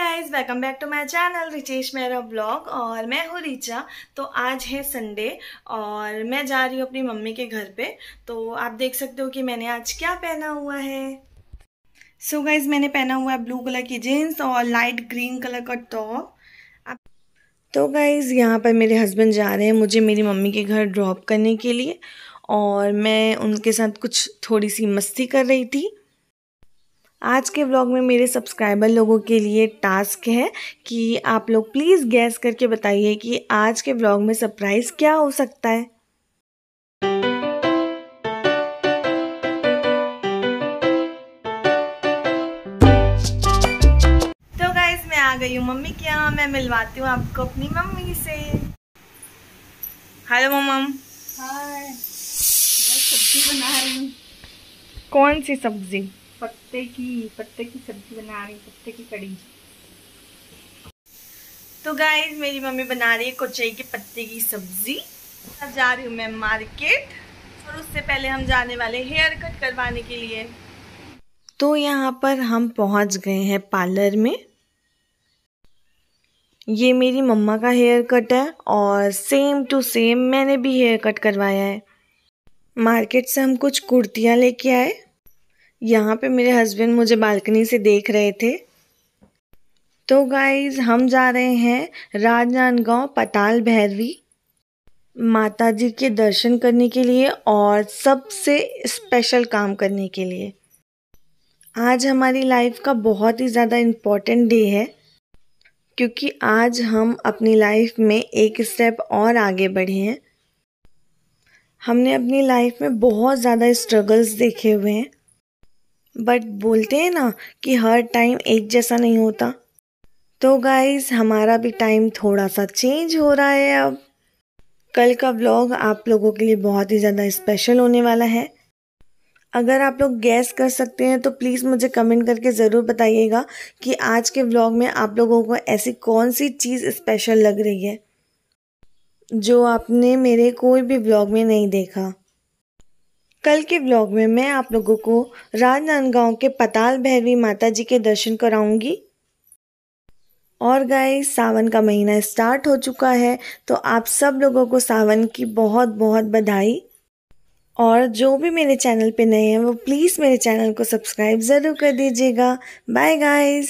guys welcome back to my channel Richesh मेरा blog और मैं हूँ रिचा तो आज है संडे और मैं जा रही हूँ अपनी मम्मी के घर पे तो आप देख सकते हो कि मैंने आज क्या पहना हुआ है सो so गाइस मैंने पहना हुआ है ब्लू कलर की जीन्स और लाइट ग्रीन कलर का टॉप तो गाइज़ यहाँ पर मेरे हस्बैंड जा रहे हैं मुझे मेरी मम्मी के घर ड्रॉप करने के लिए और मैं उनके साथ कुछ थोड़ी सी मस्ती कर रही थी आज के व्लॉग में मेरे सब्सक्राइबर लोगों के लिए टास्क है कि आप लोग प्लीज़ गैस करके बताइए कि आज के व्लॉग में सरप्राइज़ क्या हो सकता है तो गाइज मैं आ गई हूँ मम्मी के यहाँ मैं मिलवाती हूँ आपको अपनी मम्मी से हेलो मम हाय मैं सब्जी बना रही हूँ कौन सी सब्जी पत्ते की पत्ते की सब्जी बना रही पत्ते की कड़ी तो गाइज मेरी मम्मी बना रही है कोचई के पत्ते की सब्जी अब जा रही हूँ मैं मार्केट और उससे पहले हम जाने वाले हेयर कट करवाने के लिए तो यहाँ पर हम पहुँच गए हैं पार्लर में ये मेरी मम्मा का हेयर कट है और सेम टू सेम मैंने भी हेयर कट करवाया है मार्केट से हम कुछ कुर्तियाँ लेके आए यहाँ पे मेरे हस्बैंड मुझे बालकनी से देख रहे थे तो गाइज हम जा रहे हैं राजनांदगांव पताल भैरवी माता जी के दर्शन करने के लिए और सबसे स्पेशल काम करने के लिए आज हमारी लाइफ का बहुत ही ज़्यादा इम्पॉर्टेंट डे है क्योंकि आज हम अपनी लाइफ में एक स्टेप और आगे बढ़े हैं हमने अपनी लाइफ में बहुत ज़्यादा स्ट्रगल्स देखे हुए हैं बट बोलते हैं ना कि हर टाइम एक जैसा नहीं होता तो गाइज़ हमारा भी टाइम थोड़ा सा चेंज हो रहा है अब कल का व्लॉग आप लोगों के लिए बहुत ही ज़्यादा स्पेशल होने वाला है अगर आप लोग गैस कर सकते हैं तो प्लीज़ मुझे कमेंट करके ज़रूर बताइएगा कि आज के व्लॉग में आप लोगों को ऐसी कौन सी चीज़ स्पेशल लग रही है जो आपने मेरे कोई भी ब्लॉग में नहीं देखा कल के ब्लॉग में मैं आप लोगों को राजनांदगांव के पताल भैरवी माता जी के दर्शन कराऊंगी और गाय सावन का महीना स्टार्ट हो चुका है तो आप सब लोगों को सावन की बहुत बहुत बधाई और जो भी मेरे चैनल पे नए हैं वो प्लीज़ मेरे चैनल को सब्सक्राइब ज़रूर कर दीजिएगा बाय गाइज